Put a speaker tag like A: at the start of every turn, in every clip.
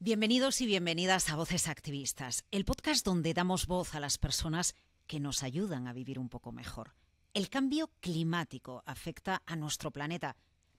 A: Bienvenidos y bienvenidas a Voces Activistas, el podcast donde damos voz a las personas que nos ayudan a vivir un poco mejor. El cambio climático afecta a nuestro planeta,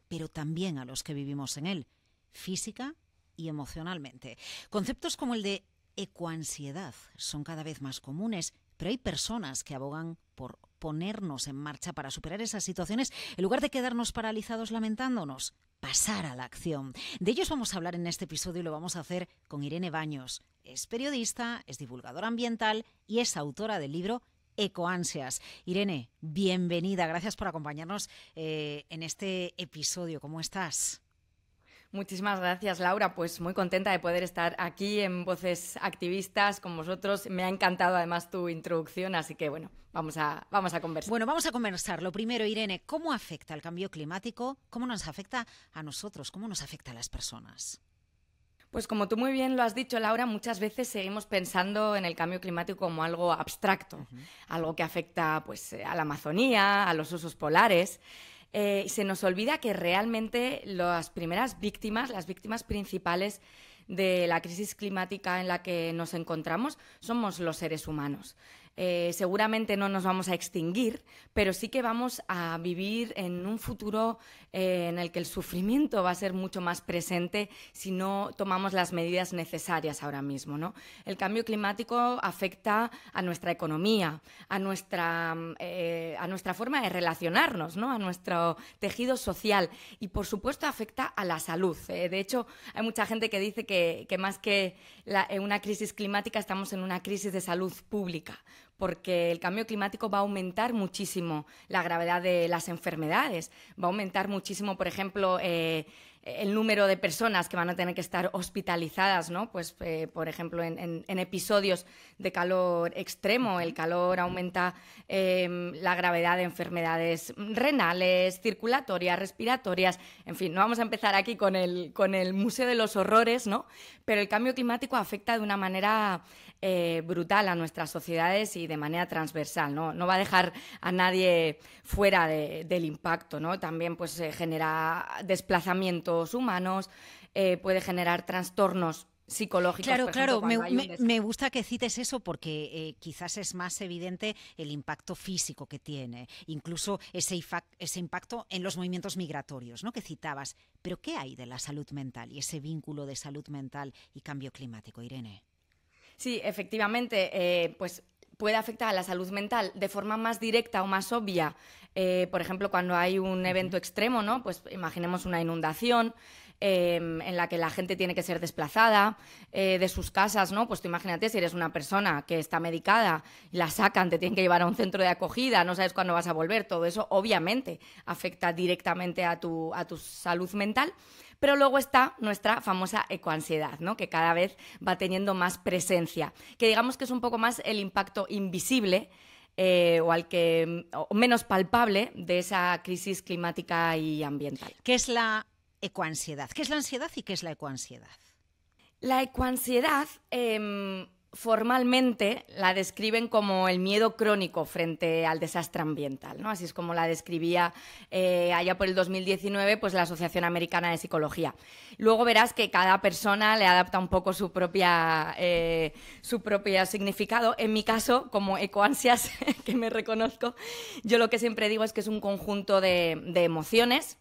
A: pero también a los que vivimos en él, física y emocionalmente. Conceptos como el de ecoansiedad son cada vez más comunes, pero hay personas que abogan por ponernos en marcha para superar esas situaciones en lugar de quedarnos paralizados lamentándonos? Pasar a la acción. De ellos vamos a hablar en este episodio y lo vamos a hacer con Irene Baños. Es periodista, es divulgadora ambiental y es autora del libro Ecoansias. Irene, bienvenida. Gracias por acompañarnos eh, en este episodio. ¿Cómo estás? Muchísimas gracias,
B: Laura. Pues muy contenta de poder estar aquí en Voces Activistas con vosotros. Me ha encantado
A: además tu introducción, así que bueno, vamos a, vamos a conversar. Bueno, vamos a conversar. Lo primero, Irene, ¿cómo afecta el cambio climático? ¿Cómo nos afecta a nosotros? ¿Cómo nos afecta a las personas? Pues como tú
B: muy bien lo has dicho, Laura, muchas veces seguimos pensando en el cambio climático como algo abstracto, algo que afecta pues, a la Amazonía, a los usos polares. Eh, se nos olvida que realmente las primeras víctimas, las víctimas principales de la crisis climática en la que nos encontramos, somos los seres humanos. Eh, seguramente no nos vamos a extinguir, pero sí que vamos a vivir en un futuro eh, en el que el sufrimiento va a ser mucho más presente si no tomamos las medidas necesarias ahora mismo. El cambio climático afecta a nuestra economía, a nuestra, eh, a nuestra forma de relacionarnos, a nuestro tejido social y, por supuesto, afecta a la salud. de hecho, hay mucha gente que dice que, más que una crisis climática estamos en una crisis de salud pública porque el cambio climático va a aumentar muchísimo la gravedad de las enfermedades, va a aumentar muchísimo, por ejemplo, eh, el número de personas que van a tener que estar hospitalizadas, ¿no? Pues, eh, por ejemplo, en, episodios de calor extremo, el calor aumenta em, la gravedad de enfermedades renales, circulatorias, respiratorias, en fin, no vamos a empezar aquí con el, con el Museo de los Horrores, ¿no? Pero el cambio climático afecta de una manera eh, brutal a nuestras sociedades y de manera transversal, ¿no? No va a dejar a nadie fuera del impacto, ¿no? También pues genera desplazamientos humanos, eh, puede generar trastornos
A: psicológicos. Claro, claro, me, gusta que cites eso porque eh, quizás es más evidente el impacto físico que tiene, incluso ese, ese impacto en los movimientos migratorios ¿no? que citabas. Pero ¿qué hay de la salud mental y ese vínculo de salud mental y cambio climático, Irene?
B: Sí, efectivamente, eh, pues puede afectar a la salud mental de forma más directa o más obvia. Eh, por ejemplo, cuando hay un evento extremo, ¿no? Pues imaginemos una inundación. Em, en la que la gente tiene que ser desplazada eh, de sus casas, ¿no? Pues tú imagínate si eres una persona que está medicada, la sacan, te tienen que llevar a un centro de acogida, no sabes cuándo vas a volver, todo eso obviamente afecta directamente a tu, a tu salud mental. Pero luego está nuestra famosa ecoansiedad, ¿no? que cada vez va teniendo más presencia, que digamos que es un poco más el impacto invisible eh, o al que menos palpable de esa crisis climática y ambiental. ¿Qué es la ecoansiedad? ¿Qué es la ansiedad y qué es la ecoansiedad? La ecoansiedad em, formalmente la describen como el miedo crónico frente al desastre ambiental, ¿no? Así es como la describía eh, allá por el 2019 pues, la Asociación Americana de Psicología. Luego verás que cada persona le adapta un poco su, propia, eh, su propio significado. En mi caso, como ecoansias, que me reconozco, yo lo que siempre digo es que es un conjunto de, de emociones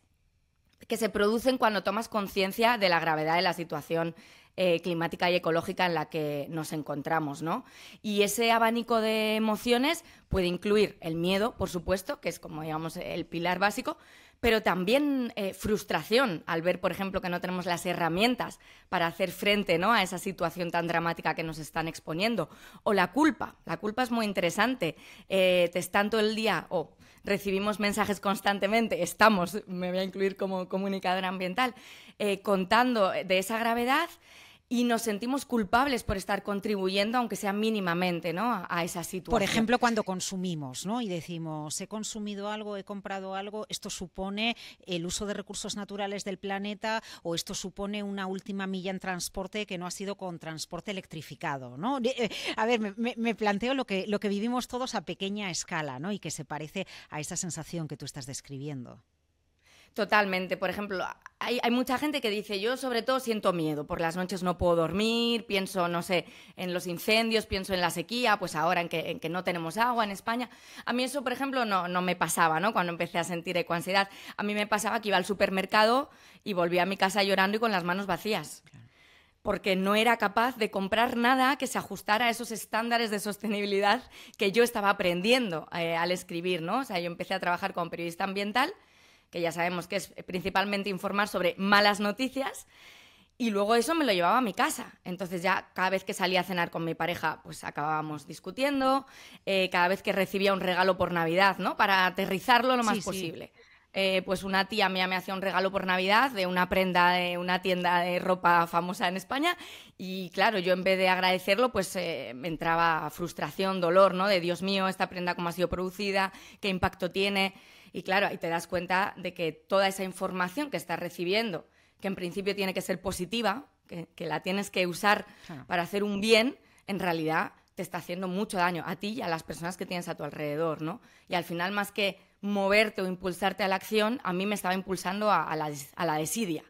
B: que se producen cuando tomas conciencia de la gravedad de la situación eh, climática y ecológica en la que nos encontramos, ¿no? Y ese abanico de emociones puede incluir el miedo, por supuesto, que es como digamos el pilar básico, pero también eh, frustración al ver, por ejemplo, que no tenemos las herramientas para hacer frente ¿no? a esa situación tan dramática que nos están exponiendo. O la culpa. La culpa es muy interesante. Eh, te están todo el día o recibimos mensajes constantemente, estamos, me voy a incluir como comunicadora ambiental, contando de esa gravedad y nos sentimos culpables por estar contribuyendo, aunque sea mínimamente, ¿no?
A: a esa situación. Por ejemplo, cuando consumimos ¿no? y decimos, he consumido algo, he comprado algo, esto supone el uso de recursos naturales del planeta o esto supone una última milla en transporte que no ha sido con transporte electrificado. ¿no? Eh, a ver, me, planteo lo que, lo que vivimos todos a pequeña escala ¿no? y que se parece a esa sensación que tú estás describiendo.
B: Totalmente. Por ejemplo, hay, mucha gente que dice, yo sobre todo siento miedo, por las noches no puedo dormir, pienso, no sé, en los incendios, pienso en la sequía, pues ahora en que, no tenemos agua en España. A mí eso, por ejemplo, no, me pasaba, ¿no? Cuando empecé a sentir ecoansiedad, a mí me pasaba que iba al supermercado y volvía a mi casa llorando y con las manos vacías. Porque no era capaz de comprar nada que se ajustara a esos estándares de sostenibilidad que yo estaba aprendiendo eh, al escribir, ¿no? O sea, yo empecé a trabajar como periodista ambiental que ya sabemos que es principalmente informar sobre malas noticias. Y luego eso me lo llevaba a mi casa. Entonces ya cada vez que salía a cenar con mi pareja, pues acabábamos discutiendo. Eh, cada vez que recibía un regalo por Navidad, ¿no? Para aterrizarlo lo más posible. Eh, pues una tía mía me hacía un regalo por Navidad de una prenda de una tienda de ropa famosa en España y claro, yo en vez de agradecerlo, pues eh, me entraba frustración, dolor, ¿no? De Dios mío, esta prenda cómo ha sido producida, qué impacto tiene. Y claro, ahí te das cuenta de que toda esa información que estás recibiendo, que en principio tiene que ser positiva, que, la tienes que usar para hacer un bien, en realidad te está haciendo mucho daño a ti y a las personas que tienes a tu alrededor, ¿no? Y al final, más que moverte o impulsarte a la acción, a mí me estaba impulsando a, la, a la desidia.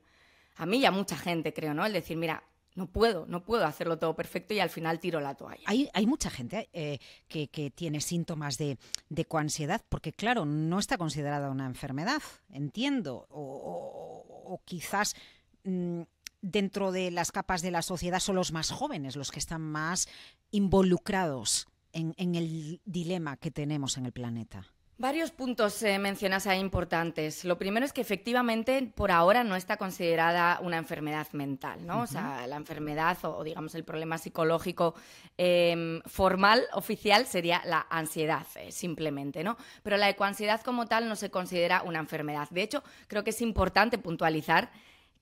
B: A mí y a mucha gente, creo, ¿no? El decir, mira, no puedo, no puedo hacerlo todo perfecto y al final tiro la toalla.
A: Hay, mucha gente eh, que, tiene síntomas de, coansiedad porque, claro, no está considerada una enfermedad, entiendo, o, quizás... Mm, dentro de las capas de la sociedad son los más jóvenes los que están más involucrados en el dilema que tenemos en el planeta.
B: Varios puntos eh, mencionas ahí importantes. Lo primero es que efectivamente por ahora no está considerada una enfermedad mental, ¿no? O sea, la enfermedad o, digamos el problema psicológico em, formal, oficial, sería la ansiedad, eh, simplemente, ¿no? Pero la ecoansiedad como tal no se considera una enfermedad. De hecho, creo que es importante puntualizar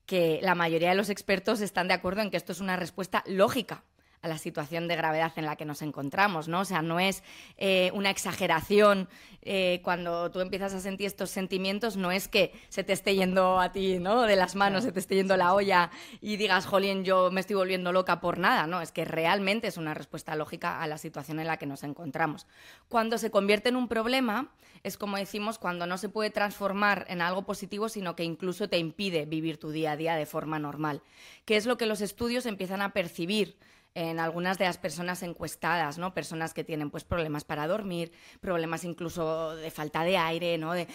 B: que la mayoría de los expertos están de acuerdo en que esto es una respuesta lógica a la situación de gravedad en la que nos encontramos, ¿no? O sea, no es eh, una exageración eh, cuando tú empiezas a sentir estos sentimientos, no es que se te esté yendo a ti, ¿no? De las manos, se te esté yendo la olla y digas, jolín, yo me estoy volviendo loca por nada, ¿no? Es que realmente es una respuesta lógica a la situación en la que nos encontramos. Cuando se convierte en un problema, es como decimos, cuando no se puede transformar en algo positivo, sino que incluso te impide vivir tu día a día de forma normal, que es lo que los estudios empiezan a percibir en algunas de las personas encuestadas, ¿no? Personas que tienen pues problemas para dormir, problemas incluso de falta de aire, ¿no? De,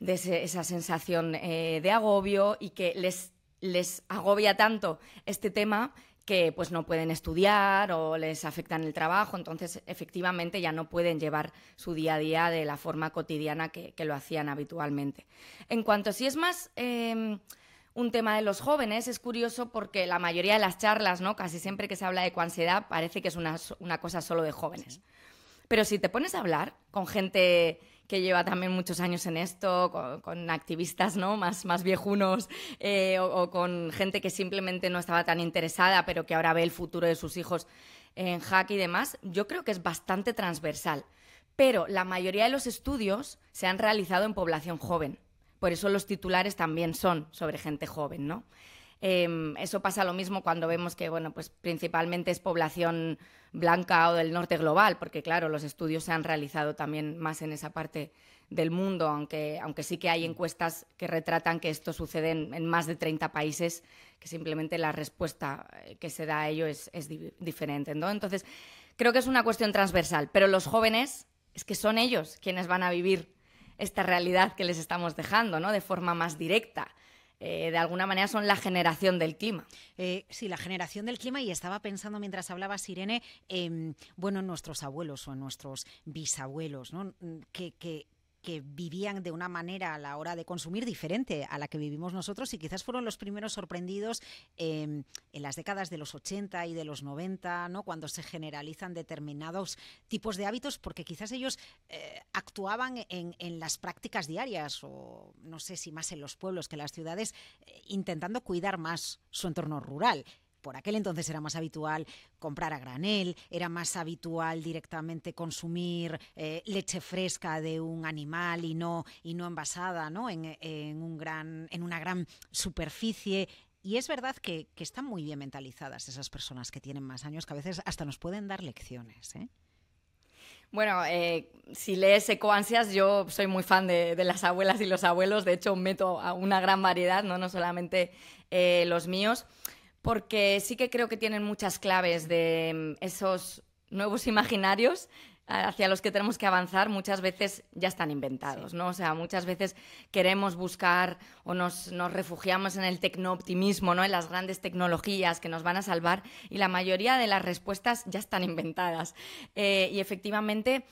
B: esa sensación eh, de agobio y que les, les agobia tanto este tema que pues no pueden estudiar o les afectan el trabajo, entonces efectivamente ya no pueden llevar su día a día de la forma cotidiana que, lo hacían habitualmente. En cuanto a si es más em, un tema de los jóvenes. Es curioso porque la mayoría de las charlas, ¿no? casi siempre que se habla de cuansiedad parece que es una, cosa solo de jóvenes. Pero si te pones a hablar con gente que lleva también muchos años en esto, con, activistas ¿no? más, más viejunos eh, o, o, con gente que simplemente no estaba tan interesada, pero que ahora ve el futuro de sus hijos en hack y demás, yo creo que es bastante transversal. Pero la mayoría de los estudios se han realizado en población joven por eso los titulares también son sobre gente joven, ¿no? Em, eso pasa lo mismo cuando vemos que, bueno, pues principalmente es población blanca o del norte global, porque claro, los estudios se han realizado también más en esa parte del mundo, aunque, aunque sí que hay mm. encuestas que retratan que esto sucede en, más de 30 países, que simplemente la respuesta eh, que se da a ello es, diferente, ¿no? Entonces, creo que es una cuestión transversal, pero los jóvenes es que son ellos quienes van a vivir esta realidad que les estamos dejando,
A: ¿no? De forma más directa. Eh, de alguna manera son la generación del clima. Eh, sí, la generación del clima y estaba pensando mientras hablaba Sirene, eh, bueno, nuestros abuelos o nuestros bisabuelos, ¿no? Mm, que, que vivían de una manera a la hora de consumir diferente a la que vivimos nosotros y quizás fueron los primeros sorprendidos em, en las décadas de los 80 y de los 90, ¿no? cuando se generalizan determinados tipos de hábitos, porque quizás ellos eh, actuaban en, las prácticas diarias o no sé si más en los pueblos que en las ciudades, eh, intentando cuidar más su entorno rural por aquel entonces era más habitual comprar a granel, era más habitual directamente consumir eh, leche fresca de un animal y no, y no envasada ¿no? En, un gran, en una gran superficie. Y es verdad que, están muy bien mentalizadas esas personas que tienen más años, que a veces hasta nos pueden dar lecciones. ¿eh?
B: Bueno, eh, si lees Ecoansias, yo soy muy fan de, las abuelas y los abuelos. De hecho, meto a una gran variedad, no, no solamente los míos porque sí que creo que tienen muchas claves de mm, esos nuevos imaginarios hacia los que tenemos que avanzar muchas veces ya están inventados, ¿no? O sea, muchas veces queremos buscar o nos, refugiamos en el tecnooptimismo, ¿no? En las grandes tecnologías que nos van a salvar y la mayoría de las respuestas ya están inventadas. Eh, y efectivamente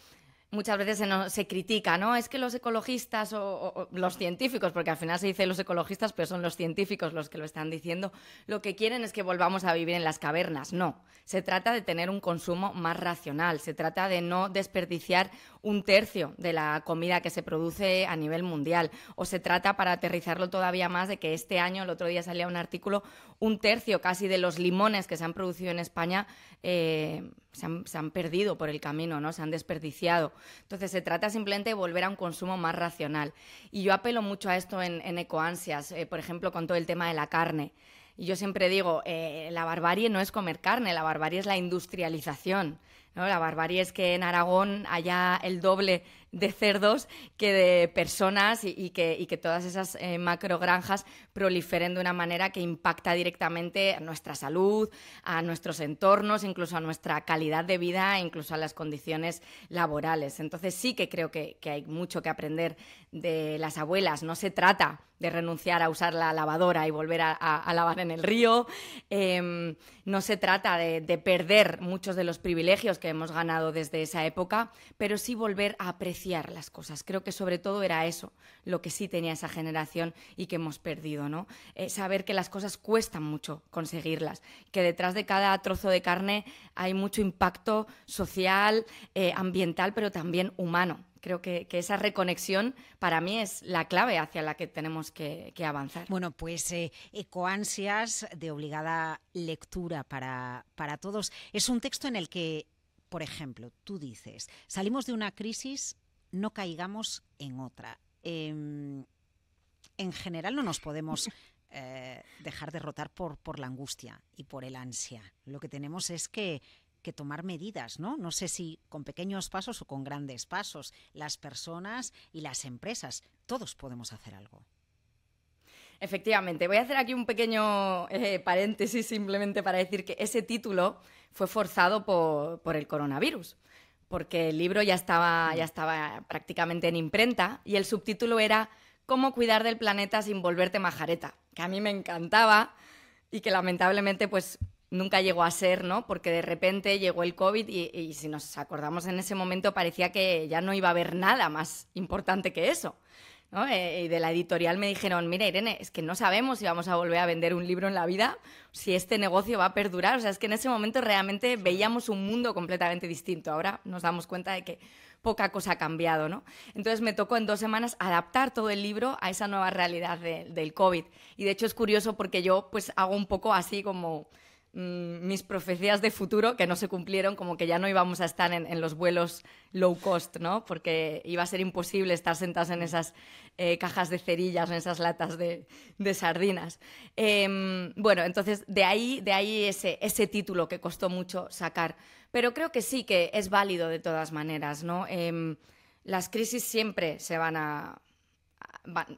B: muchas veces se, critica, ¿no? Es que los ecologistas o, los científicos, porque al final se dice los ecologistas, pero son los científicos los que lo están diciendo, lo que quieren es que volvamos a vivir en las cavernas. No, se trata de tener un consumo más racional, se trata de no desperdiciar un tercio de la comida que se produce a nivel mundial, o se trata, para aterrizarlo todavía más, de que este año, el otro día salía un artículo, un tercio casi de los limones que se han producido en España eh, se han, perdido por el camino, ¿no? Se han desperdiciado. Entonces se trata simplemente de volver a un consumo más racional. Y yo apelo mucho a esto en, en Ecoansias, eh, por ejemplo, con todo el tema de la carne. Y yo siempre digo, eh, la barbarie no es comer carne, la barbarie es la industrialización. ¿no? La barbarie es que en Aragón haya el doble de cerdos que de personas y, que, que, todas esas eh, macrogranjas proliferen de una manera que impacta directamente a nuestra salud, a nuestros entornos, incluso a nuestra calidad de vida e incluso a las condiciones laborales. Entonces sí que creo que, hay mucho que aprender de las abuelas. No se trata de renunciar a usar la lavadora y volver a, lavar en el río. Em, no se trata de, de perder muchos de los privilegios que hemos ganado desde esa época, pero sí volver a apreciar las cosas. Creo que sobre todo era eso lo que sí tenía esa generación y que hemos perdido, ¿no? Eh, saber que las cosas cuestan mucho conseguirlas, que detrás de cada trozo de carne hay mucho impacto social, eh, ambiental, pero también humano. Creo que, esa reconexión para mí es la clave hacia la
A: que tenemos que, avanzar. Bueno, pues eh, Ecoansias de obligada lectura para, para todos. Es un texto en el que por ejemplo, tú dices, salimos de una crisis no caigamos en otra. Em, en general no nos podemos eh, dejar derrotar por, por la angustia y por el ansia. Lo que tenemos es que tomar medidas, ¿no? No sé si con pequeños pasos o con grandes pasos, las personas y las empresas, todos podemos hacer algo. Efectivamente, voy a hacer aquí un
B: pequeño eh, paréntesis simplemente para decir que ese título fue forzado por el coronavirus porque el libro ya estaba, ya estaba prácticamente en imprenta y el subtítulo era Cómo cuidar del planeta sin volverte majareta, que a mí me encantaba y que lamentablemente pues nunca llegó a ser, ¿no? Porque de repente llegó el COVID y, y, si nos acordamos en ese momento parecía que ya no iba a haber nada más importante que eso y eh, eh, de la editorial me dijeron, mira Irene, es que no sabemos si vamos a volver a vender un libro en la vida, si este negocio va a perdurar. O sea, es que en ese momento realmente veíamos un mundo completamente distinto. Ahora nos damos cuenta de que poca cosa ha cambiado, ¿no? Entonces me tocó en dos semanas adaptar todo el libro a esa nueva realidad del COVID. Y de hecho es curioso porque yo pues hago un poco así como Mm, mis profecías de futuro que no se cumplieron, como que ya no íbamos a estar en, los vuelos low cost, ¿no? Porque iba a ser imposible estar sentados en esas eh, cajas de cerillas, en esas latas de, sardinas. Em, bueno, entonces de ahí, de ahí ese, ese título que costó mucho sacar. Pero creo que sí que es válido de todas maneras, ¿no? Em, las crisis siempre se van a,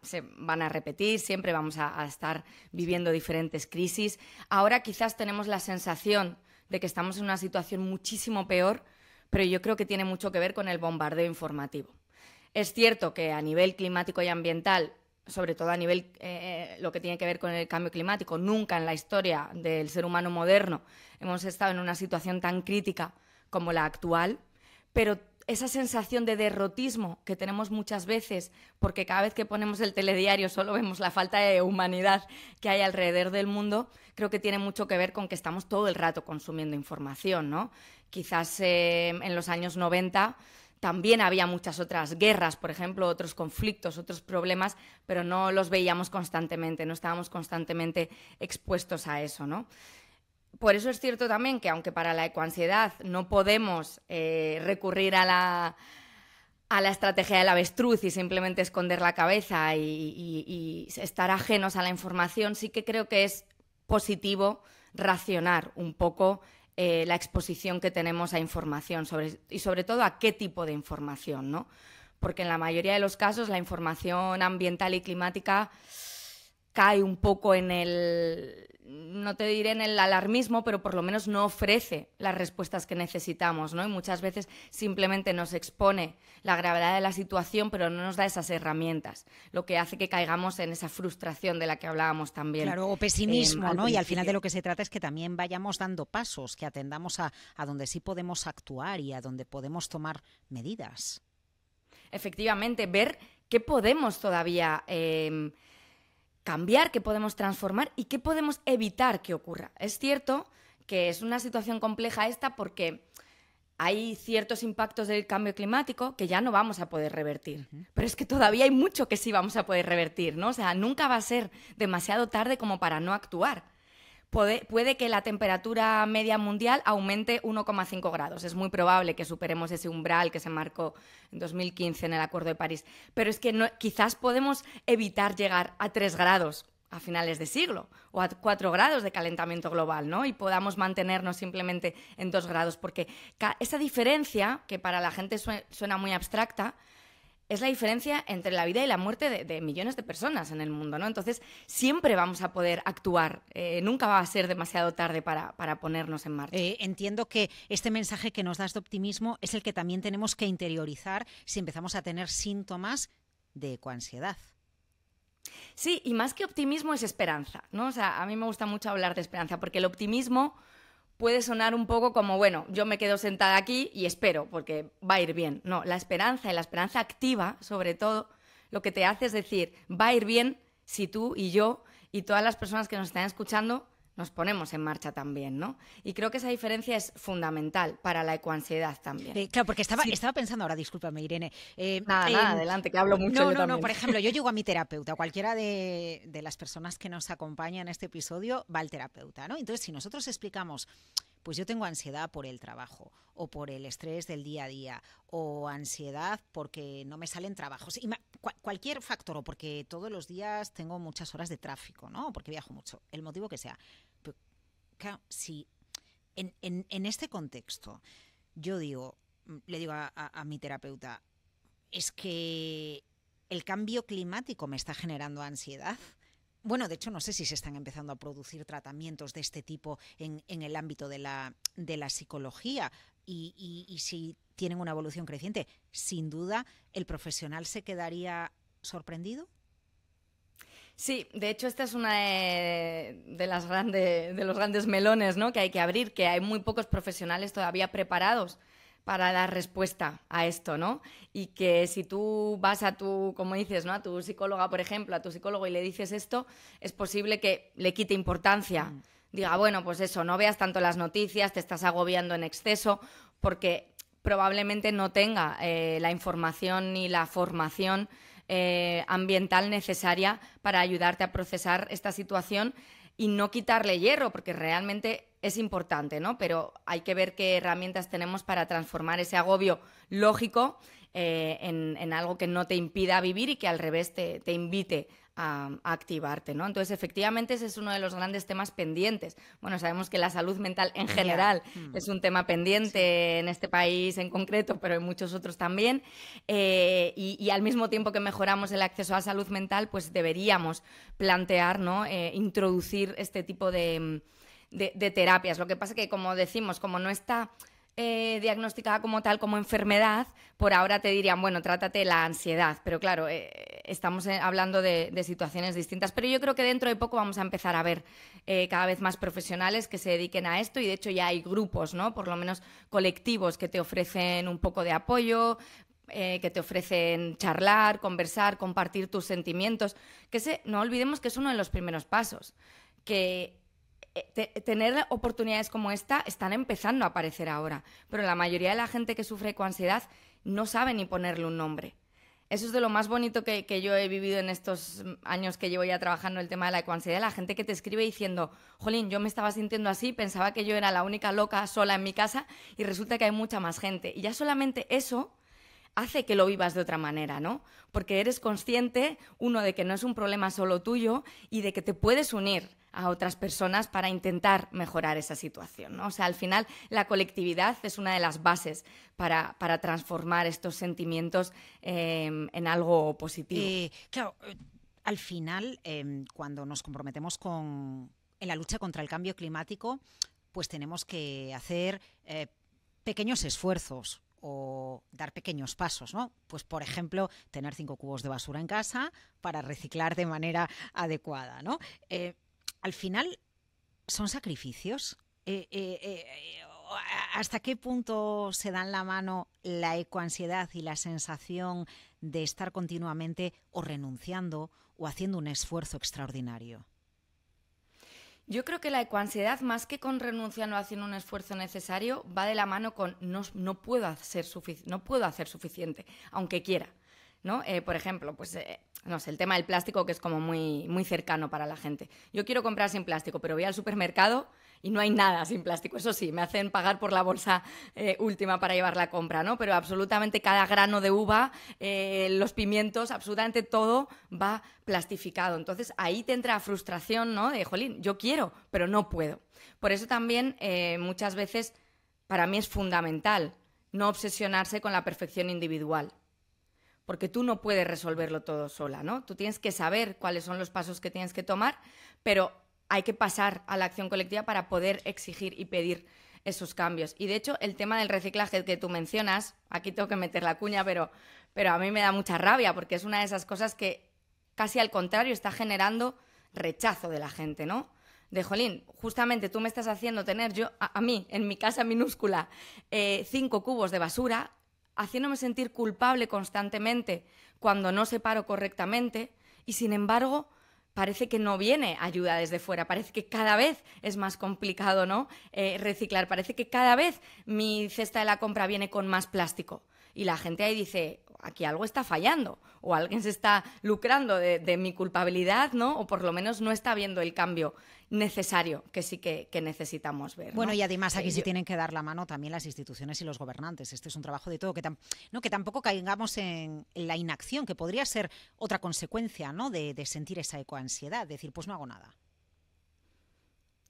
B: se van a repetir, siempre vamos a, estar viviendo diferentes crisis. Ahora quizás tenemos la sensación de que estamos en una situación muchísimo peor, pero yo creo que tiene mucho que ver con el bombardeo informativo. Es cierto que a nivel climático y ambiental sobre todo a nivel eh, eh, lo que tiene que ver con el cambio climático. Nunca en la historia del ser humano moderno hemos estado en una situación tan crítica como la actual, pero esa sensación de derrotismo que tenemos muchas veces, porque cada vez que ponemos el telediario solo vemos la falta de humanidad que hay alrededor del mundo, creo que tiene mucho que ver con que estamos todo el rato consumiendo información, ¿no? Quizás eh, en los años 90 también había muchas otras guerras, por ejemplo, otros conflictos, otros problemas, pero no los veíamos constantemente, no estábamos constantemente expuestos a eso, ¿no? por eso es cierto también que aunque para la ecoansiedad no podemos eh, recurrir a la, a la estrategia del avestruz y simplemente esconder la cabeza y, estar ajenos a la información, sí que creo que es positivo racionar un poco eh, la exposición que tenemos a información sobre, y sobre todo a qué tipo de información, ¿no? Porque en la mayoría de los casos la información ambiental y climática cae un poco en el no te diré en el alarmismo, pero por lo menos no ofrece las respuestas que necesitamos, ¿no? Y muchas veces simplemente nos expone la gravedad de la situación, pero no nos da esas herramientas, lo que hace que caigamos
A: en esa frustración de la que hablábamos también. Claro, o eh, pesimismo, ¿no? Y al final de lo que se trata es que también vayamos dando pasos, que atendamos a, donde sí podemos actuar y a donde podemos tomar medidas. Efectivamente, ver qué podemos todavía... Em,
B: cambiar, que podemos transformar y qué podemos evitar que ocurra. Es cierto que es una situación compleja esta porque hay ciertos impactos del cambio climático que ya no vamos a poder revertir. Pero es que todavía hay mucho que sí vamos a poder revertir, ¿no? O sea, nunca va a ser demasiado tarde como para no actuar puede, que la temperatura media mundial aumente 1,5 grados. Es muy probable que superemos ese umbral que se marcó en 2015 en el Acuerdo de París. Pero es que quizás podemos evitar llegar a 3 grados a finales de siglo o a 4 grados de calentamiento global, ¿no? Y podamos mantenernos simplemente en 2 grados, porque esa diferencia, que para la gente suena muy abstracta, es la diferencia entre la vida y la muerte de, millones de personas
A: en el mundo, ¿no? Entonces, siempre vamos a poder actuar, eh, nunca va a ser demasiado tarde para, ponernos en marcha. Eh, entiendo que este mensaje que nos das de optimismo es el que también tenemos que interiorizar si empezamos a tener síntomas de ecoansiedad.
B: Sí, y más que optimismo es esperanza, ¿no? O sea, a mí me gusta mucho hablar de esperanza, porque el optimismo puede sonar un poco como, bueno, yo me quedo sentada aquí y espero, porque va a ir bien. No, la esperanza y la esperanza activa, sobre todo, lo que te hace es decir, va a ir bien si tú y yo y todas las personas que nos están escuchando nos ponemos en marcha también,
A: ¿no? Y creo que esa diferencia es fundamental para la ecoansiedad también. claro, porque estaba, pensando ahora, discúlpame, Irene. Eh, nada, em, nada, adelante, que hablo mucho. No, yo no, no, no, por ejemplo, yo llego a mi terapeuta, cualquiera de, de las personas que nos acompañan en este episodio va al terapeuta, ¿no? Entonces, si nosotros explicamos pues yo tengo ansiedad por el trabajo o por el estrés del día a día o ansiedad porque no me salen trabajos. Y cualquier factor o porque todos los días tengo muchas horas de tráfico, ¿no? Porque viajo mucho, el motivo que sea. Pero, claro, si en, este contexto yo digo, mm, le digo a mi terapeuta, es que el cambio climático me está generando ansiedad bueno, de hecho, no sé si se están empezando a producir tratamientos de este tipo en, el ámbito de la, psicología y, si tienen una evolución creciente. Sin duda, el profesional se quedaría sorprendido. Sí, de hecho esta es una de, las de los grandes melones
B: ¿no? que hay que abrir, que hay muy pocos profesionales todavía preparados para dar respuesta a esto, ¿no? Y que si tú vas a tu, como dices, ¿no? A tu psicóloga, por ejemplo, a tu psicólogo y le dices esto, es posible que le quite importancia. Mm. Diga, bueno, pues eso, no veas tanto las noticias, te estás agobiando en exceso, porque probablemente no tenga eh, la información ni la formación eh, ambiental necesaria para ayudarte a procesar esta situación y no quitarle hierro, porque realmente es importante, ¿no? Pero hay que ver qué herramientas tenemos para transformar ese agobio lógico eh, en, algo que no te impida vivir y que al revés te, invite a, activarte, ¿no? Entonces, efectivamente, ese es uno de los grandes temas pendientes. Bueno, sabemos que la salud mental en general mm. es un tema pendiente en este país en concreto, pero en muchos otros también. Eh, y, al mismo tiempo que mejoramos el acceso a salud mental, pues deberíamos plantear, ¿no? Eh, introducir este tipo de de, terapias. Lo que pasa que, como decimos, como no está eh, diagnosticada como tal, como enfermedad, por ahora te dirían, bueno, trátate la ansiedad. Pero claro, eh, estamos eh, hablando de, situaciones distintas. Pero yo creo que dentro de poco vamos a empezar a ver cada vez más profesionales que se dediquen a esto y de hecho ya hay grupos, ¿no? Por lo menos colectivos que te ofrecen un poco de apoyo. que te ofrecen charlar, conversar, compartir tus sentimientos, que no olvidemos que es uno de los primeros pasos, que eh, tener oportunidades como esta están empezando a aparecer ahora, pero la mayoría de la gente que sufre ansiedad no sabe ni ponerle un nombre. Eso es de lo más bonito que, yo he vivido en estos años que llevo ya trabajando el tema de la ecoansiedad. La gente que te escribe diciendo, jolín, yo me estaba sintiendo así, pensaba que yo era la única loca sola en mi casa y resulta que hay mucha más gente. Y ya solamente eso hace que lo vivas de otra manera, ¿no? Porque eres consciente, uno, de que no es un problema solo tuyo y de que te puedes unir a otras personas para intentar mejorar esa situación. ¿no? O sea, al final la colectividad es una de las bases para, para transformar
A: estos sentimientos em, en algo positivo. Eh, claro, eh, al final, em, cuando nos comprometemos con, en la lucha contra el cambio climático, pues tenemos que hacer eh, pequeños esfuerzos o dar pequeños pasos, ¿no? Pues por ejemplo, tener cinco cubos de basura en casa para reciclar de manera adecuada, ¿no? al final son sacrificios. Eh, eh, eh, ¿Hasta qué punto se dan la mano la ecoansiedad y la sensación de estar continuamente o renunciando o haciendo un esfuerzo extraordinario? Yo creo que la ecoansiedad, más que con
B: renunciar o haciendo un esfuerzo necesario, va de la mano con no, puedo, hacer no puedo hacer suficiente, aunque quiera. ¿no? por ejemplo, pues no sé, el tema del plástico que es como muy, muy cercano para la gente. Yo quiero comprar sin plástico, pero voy al supermercado y no hay nada sin plástico. Eso sí, me hacen pagar por la bolsa eh, última para llevar la compra, ¿no? Pero absolutamente cada grano de uva, eh, los pimientos, absolutamente todo va plastificado. Entonces ahí te entra frustración, ¿no? De, jolín, yo quiero, pero no puedo. Por eso también eh, muchas veces para mí es fundamental no obsesionarse con la perfección individual porque tú no puedes resolverlo todo sola, ¿no? Tú tienes que saber cuáles son los pasos que tienes que tomar, pero hay que pasar a la acción colectiva para poder exigir y pedir esos cambios. Y de hecho, el tema del reciclaje que tú mencionas, aquí tengo que meter la cuña, pero, pero a mí me da mucha rabia porque es una de esas cosas que casi al contrario está generando rechazo de la gente, ¿no? de Jolín, justamente tú me estás haciendo tener yo, a, mí, en mi casa minúscula, eh, cinco cubos de basura haciéndome sentir culpable constantemente cuando no separo correctamente y sin embargo parece que no viene ayuda desde fuera, parece que cada vez es más complicado ¿no? Eh, reciclar, parece que cada vez mi cesta de la compra viene con más plástico. Y la gente ahí dice, aquí algo está fallando o alguien se está lucrando de, mi culpabilidad, ¿no? O por lo menos no está viendo el cambio necesario que sí que, necesitamos
A: ver. Bueno, y además aquí eh, sí tienen que dar la mano también las instituciones y los gobernantes. Este es un trabajo de todo, que, no, que tampoco caigamos en la inacción, que podría ser otra consecuencia de sentir esa ecoansiedad, decir, pues no hago nada.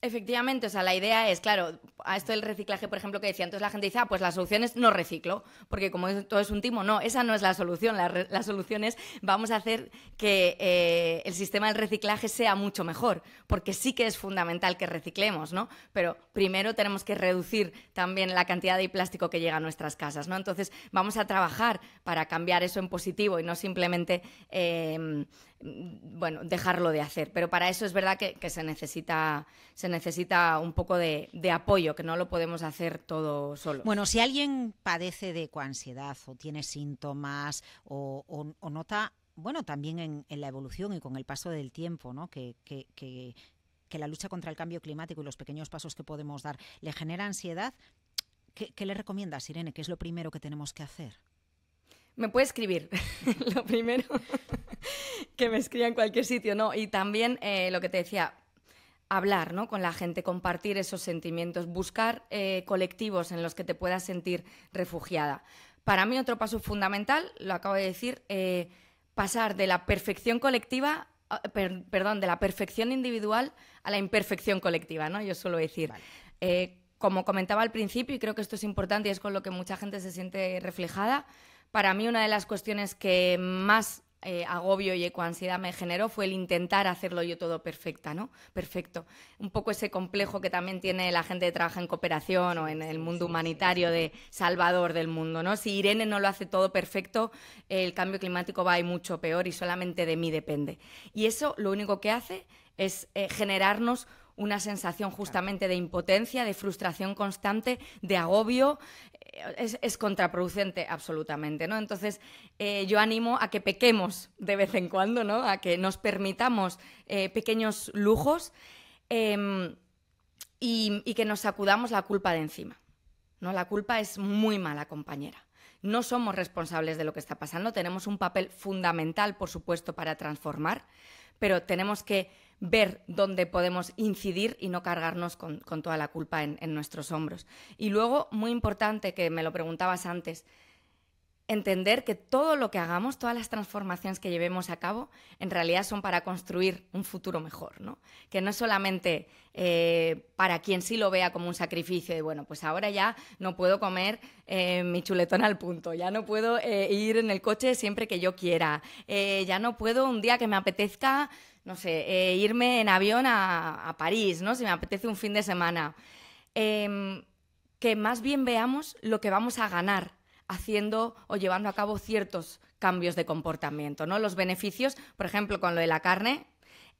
B: Efectivamente, o sea, la idea es, claro, a esto del reciclaje, por ejemplo, que decía, entonces la gente dice, ah, pues la solución es no reciclo, porque como todo es un timo, no, esa no es la solución, la, solución es vamos a hacer que eh, el sistema del reciclaje sea mucho mejor, porque sí que es fundamental que reciclemos, ¿no? Pero primero tenemos que reducir también la cantidad de plástico que llega a nuestras casas, ¿no? Entonces vamos a trabajar para cambiar eso en positivo y no simplemente... Eh, Mm, bueno, dejarlo de hacer. Pero para eso es verdad que, se, necesita, se necesita un poco de,
A: apoyo, que no lo podemos hacer todo solo. Bueno, si alguien padece de ansiedad o tiene síntomas o, nota, bueno, también en, la evolución y con el paso del tiempo, ¿no? que, la lucha contra el cambio climático y los pequeños pasos que podemos dar le genera ansiedad, ¿Qué, ¿Qué, le recomiendas, Irene? ¿Qué es lo primero que tenemos que hacer? Me puede escribir, lo primero. que me escriba en cualquier sitio,
B: ¿no? Y también eh, lo que te decía, hablar ¿no? con la gente, compartir esos sentimientos, buscar eh, colectivos en los que te puedas sentir refugiada. Para mí otro paso fundamental, lo acabo de decir, eh, pasar de la perfección colectiva, ah, perdón, de la perfección individual a la imperfección colectiva, ¿no? Yo suelo decir. como comentaba al principio, y creo que esto es importante y es con lo que mucha gente se siente reflejada, para mí una de las cuestiones que más eh, agobio y ecoansiedad me generó fue el intentar hacerlo yo todo perfecta, ¿no? Perfecto. Un poco ese complejo que también tiene la gente que trabaja en cooperación o en el mundo humanitario de salvador del mundo, ¿no? Si Irene no lo hace todo perfecto, el cambio climático va a ir mucho peor y solamente de mí depende. Y eso lo único que hace es eh, generarnos una sensación justamente de impotencia, de frustración constante, de agobio, es, contraproducente absolutamente, ¿no? Entonces, eh, yo animo a que pequemos de vez en cuando, ¿no? A que nos permitamos eh, pequeños lujos em, y, y, que nos sacudamos la culpa de encima, ¿no? La culpa es muy mala compañera. No somos responsables de lo que está pasando, tenemos un papel fundamental, por supuesto, para transformar, pero tenemos que ver dónde podemos incidir y no cargarnos con, toda la culpa en, nuestros hombros. Y luego, muy importante, que me lo preguntabas antes, entender que todo lo que hagamos, todas las transformaciones que llevemos a cabo, en realidad son para construir un futuro mejor, ¿no? Que no es solamente eh, para quien sí lo vea como un sacrificio de, bueno, pues ahora ya no puedo comer eh, mi chuletón al punto, ya no puedo eh, ir en el coche siempre que yo quiera, ya no puedo un día que me apetezca no sé, eh, irme en avión a, París, ¿no? Si me apetece un fin de semana. Em, que más bien veamos lo que vamos a ganar haciendo o llevando a cabo ciertos cambios de comportamiento, ¿no? Los beneficios, por ejemplo, con lo de la carne,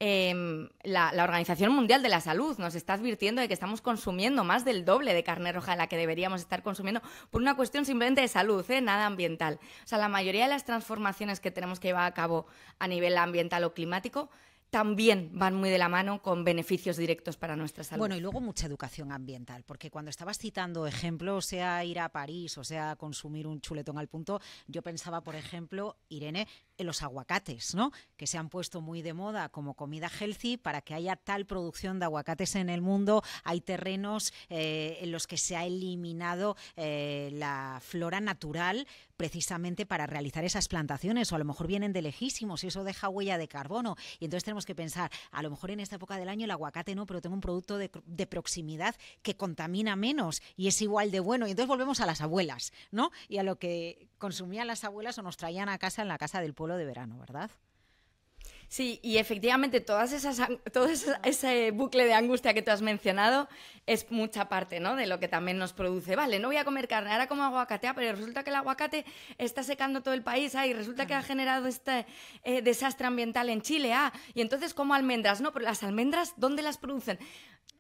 B: em, la, Organización Mundial de la Salud nos está advirtiendo de que estamos consumiendo más del doble de carne roja de la que deberíamos estar consumiendo por una cuestión simplemente de salud, ¿eh? nada ambiental. O sea, la mayoría de las transformaciones que tenemos que llevar a cabo a nivel ambiental o climático también
A: van muy de la mano con beneficios directos para nuestra salud. Bueno, y luego mucha educación ambiental, porque cuando estabas citando ejemplos, sea ir a París o sea consumir un chuletón al punto, yo pensaba, por ejemplo, Irene, en los aguacates, ¿no? Que se han puesto muy de moda como comida healthy para que haya tal producción de aguacates en el mundo. Hay terrenos eh, en los que se ha eliminado eh, la flora natural precisamente para realizar esas plantaciones o a lo mejor vienen de lejísimos y eso deja huella de carbono y entonces tenemos que pensar, a lo mejor en esta época del año el aguacate no, pero tengo un producto de, proximidad que contamina menos y es igual de bueno y entonces volvemos a las abuelas, ¿no? Y a lo que consumían las abuelas o nos traían a casa en la casa del pueblo de verano, ¿verdad? Sí, y
B: efectivamente todas esas, todo ese bucle de angustia que tú has mencionado es mucha parte ¿no? de lo que también nos produce. Vale, no voy a comer carne, ahora como aguacate, ah, pero resulta que el aguacate está secando todo el país, ah, y resulta que ha generado este eh, desastre ambiental en Chile, ah, y entonces como almendras, no, pero las almendras, ¿dónde las producen?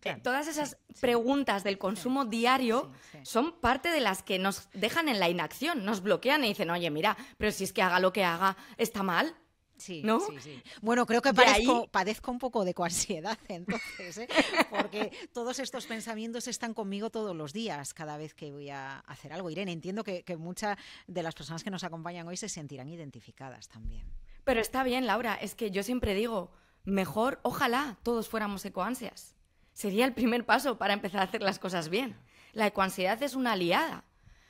B: Eh, todas esas preguntas del consumo diario son parte de las que nos dejan en la inacción, nos bloquean y dicen, oye, mira, pero si es que haga lo que haga, está mal, Sí, sí, sí. Bueno, creo que padezco,
A: padezco, un poco de coansiedad entonces, ¿eh? porque todos estos pensamientos están conmigo todos los días, cada vez que voy a hacer algo. Irene, entiendo que, que muchas de las personas que nos acompañan hoy se sentirán identificadas también. Pero está bien, Laura, es
B: que yo siempre digo, mejor, ojalá todos fuéramos ecoansias. Sería el primer paso para empezar a hacer las cosas bien. La ecoansiedad es una aliada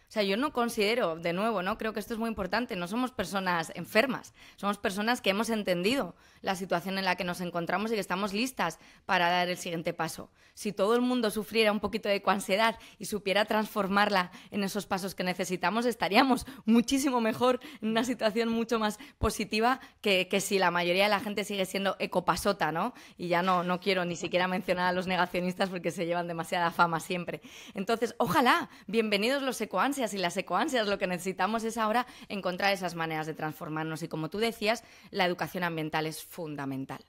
B: o sea, yo no considero, de nuevo, ¿no? Creo que esto es muy importante. No somos personas enfermas, somos personas que hemos entendido la situación en la que nos encontramos y que estamos listas para dar el siguiente paso. Si todo el mundo sufriera un poquito de ecoansiedad y supiera transformarla en esos pasos que necesitamos, estaríamos muchísimo mejor en una situación mucho más positiva que, que si la mayoría de la gente sigue siendo ecopasota, ¿no? Y ya no, no quiero ni siquiera mencionar a los negacionistas porque se llevan demasiada fama siempre. Entonces, ojalá, bienvenidos los ecoans y las ecoansias. Lo que necesitamos es ahora encontrar esas maneras de transformarnos y como tú decías, la educación ambiental es fundamental.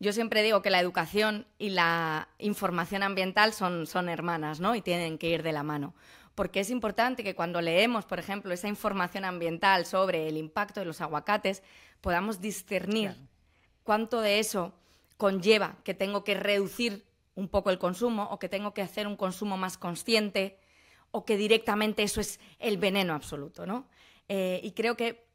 B: Yo siempre digo que la educación y la información ambiental son, hermanas ¿no? y tienen que ir de la mano porque es importante que cuando leemos, por ejemplo, esa información ambiental sobre el impacto de los aguacates, podamos discernir cuánto de eso conlleva que tengo que reducir un poco el consumo o que tengo que hacer un consumo más consciente o que directamente eso es el veneno absoluto, ¿no? Eh, y creo que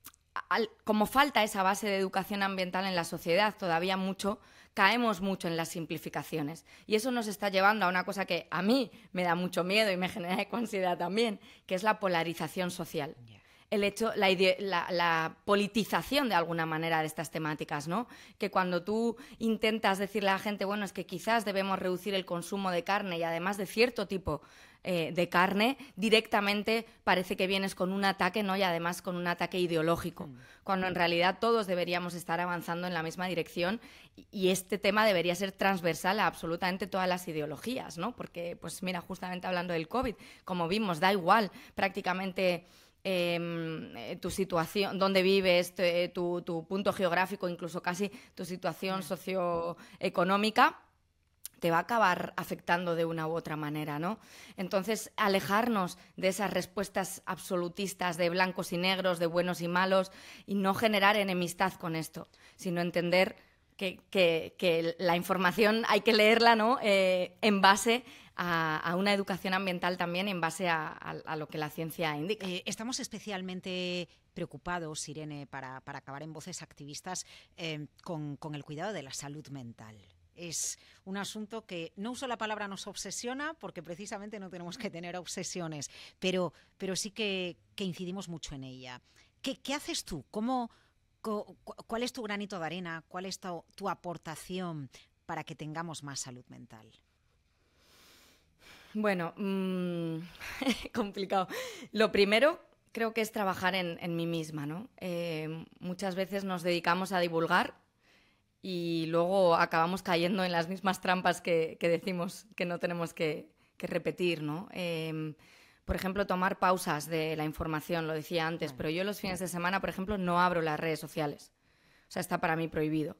B: como falta esa base de educación ambiental en la sociedad todavía mucho, caemos mucho en las simplificaciones. Y eso nos está llevando a una cosa que a mí me da mucho miedo y me genera ansiedad también, que es la polarización social. El hecho, la, la, politización de alguna manera de estas temáticas, ¿no? Que cuando tú intentas decirle a la gente, bueno, es que quizás debemos reducir el consumo de carne y además de cierto tipo eh, de carne, directamente parece que vienes con un ataque, ¿no? Y además con un ataque ideológico, mm. cuando en realidad todos deberíamos estar avanzando en la misma dirección y este tema debería ser transversal a absolutamente todas las ideologías, ¿no? Porque, pues mira, justamente hablando del COVID, como vimos, da igual prácticamente... Em, eh, tu situación, dónde vives, tu punto geográfico, incluso casi tu situación mm. socioeconómica, te va a acabar afectando de una u otra manera, ¿no? Entonces, alejarnos de esas respuestas absolutistas de blancos y negros, de buenos y malos, y no generar enemistad con esto, sino entender que, la información hay que leerla, eh, en base a,
A: una educación ambiental también, en base a, lo que la ciencia indica. Eh, estamos especialmente preocupados, Irene, para, acabar en voces activistas, eh, con el cuidado de la salud mental es un asunto que no uso la palabra nos obsesiona porque precisamente no tenemos que tener obsesiones, pero, pero sí que, incidimos mucho en ella. ¿Qué, haces tú? ¿Cómo, ¿Cuál es tu granito de arena? ¿Cuál es tu, aportación para que tengamos más salud mental? Bueno, mm, complicado. Lo primero creo que es trabajar
B: en, mí misma, eh, muchas veces nos dedicamos a divulgar y luego acabamos cayendo en las mismas trampas que, decimos que no tenemos que, repetir, ¿no? Em, por ejemplo, tomar pausas de la información, lo decía antes, pero yo los fines de semana, por ejemplo, no abro las redes sociales. O sea, está para mí prohibido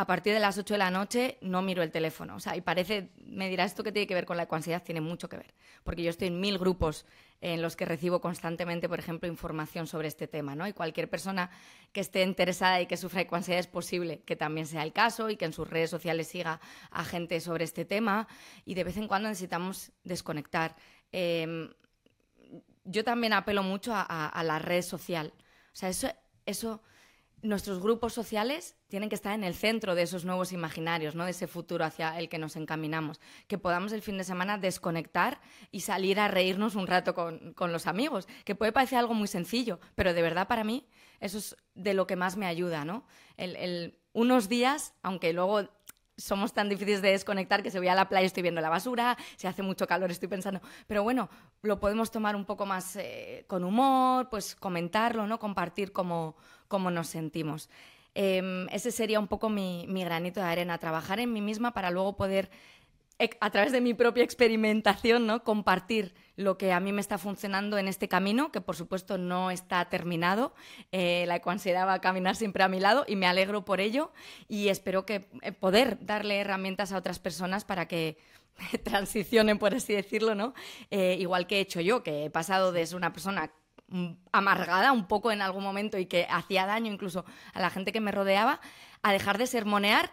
B: a partir de las 8 de la noche no miro el teléfono. O sea, y parece, me dirá esto que tiene que ver con la ecoansiedad, tiene mucho que ver. Porque yo estoy en mil grupos en los que recibo constantemente, por ejemplo, información sobre este tema, ¿no? Y cualquier persona que esté interesada y que sufra ecoansiedad es posible que también sea el caso y que en sus redes sociales siga a gente sobre este tema. Y de vez en cuando necesitamos desconectar. Em, yo también apelo mucho a, la red social. O sea, eso, eso nuestros grupos sociales tienen que estar en el centro de esos nuevos imaginarios, ¿no? de ese futuro hacia el que nos encaminamos. Que podamos el fin de semana desconectar y salir a reírnos un rato con, los amigos, que puede parecer algo muy sencillo, pero de verdad para mí eso es de lo que más me ayuda. ¿no? El, el, unos días, aunque luego somos tan difíciles de desconectar que si voy a la playa estoy viendo la basura, si hace mucho calor estoy pensando, pero bueno, lo podemos tomar un poco más eh, con humor, pues comentarlo, ¿no? Compartir cómo, nos sentimos. Em, ese sería un poco mi, mi, granito de arena, trabajar en mí misma para luego poder a través de mi propia experimentación, ¿no? Compartir lo que a mí me está funcionando en este camino, que por supuesto no está terminado. Eh, la ecoansiedad va a caminar siempre a mi lado y me alegro por ello y espero que eh, poder darle herramientas a otras personas para que transicionen, por así decirlo, ¿no? Eh, igual que he hecho yo, que he pasado de ser una persona mm, amargada un poco en algún momento y que hacía daño incluso a la gente que me rodeaba, a dejar de sermonear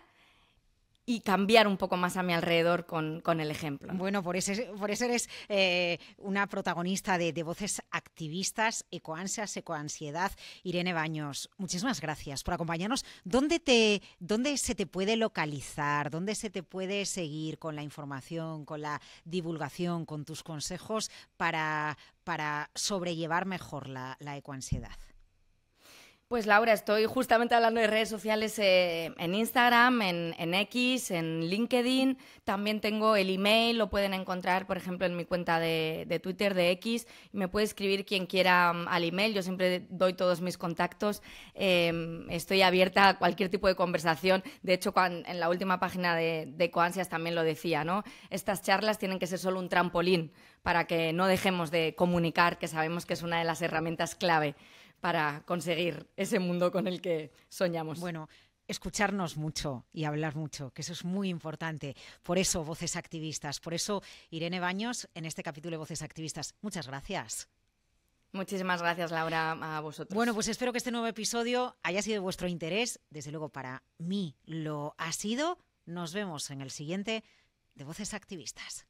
A: y cambiar un poco más a mi alrededor con, el ejemplo. Bueno, por eso, por eso eres eh, una protagonista de, voces activistas, ecoansias, ecoansiedad. Irene Baños, muchísimas gracias por acompañarnos. ¿Dónde, te, ¿Dónde se te puede localizar? ¿Dónde se te puede seguir con la información, con la divulgación, con tus consejos para, para sobrellevar mejor la, la ecoansiedad?
B: Pues Laura, estoy justamente hablando de redes sociales eh, en Instagram, en, X, en LinkedIn. También tengo el email, lo pueden encontrar, por ejemplo, en mi cuenta de, Twitter de X. Me puede escribir quien quiera mm, al email. Yo siempre doy todos mis contactos. Em, estoy abierta a cualquier tipo de conversación. De hecho, en la última página de, de Coansias también lo decía, ¿no? Estas charlas tienen que ser solo un trampolín para que no dejemos de comunicar, que sabemos que es una de las herramientas clave
A: para conseguir ese mundo con el que soñamos. Bueno, escucharnos mucho y hablar mucho, que eso es muy importante. Por eso, Voces Activistas. Por eso, Irene Baños, en este capítulo de Voces Activistas. Muchas gracias. Muchísimas gracias, Laura, a vosotros. Bueno, pues espero que este nuevo episodio haya sido de vuestro interés. Desde luego, para mí lo ha sido. Nos vemos en el siguiente de Voces Activistas.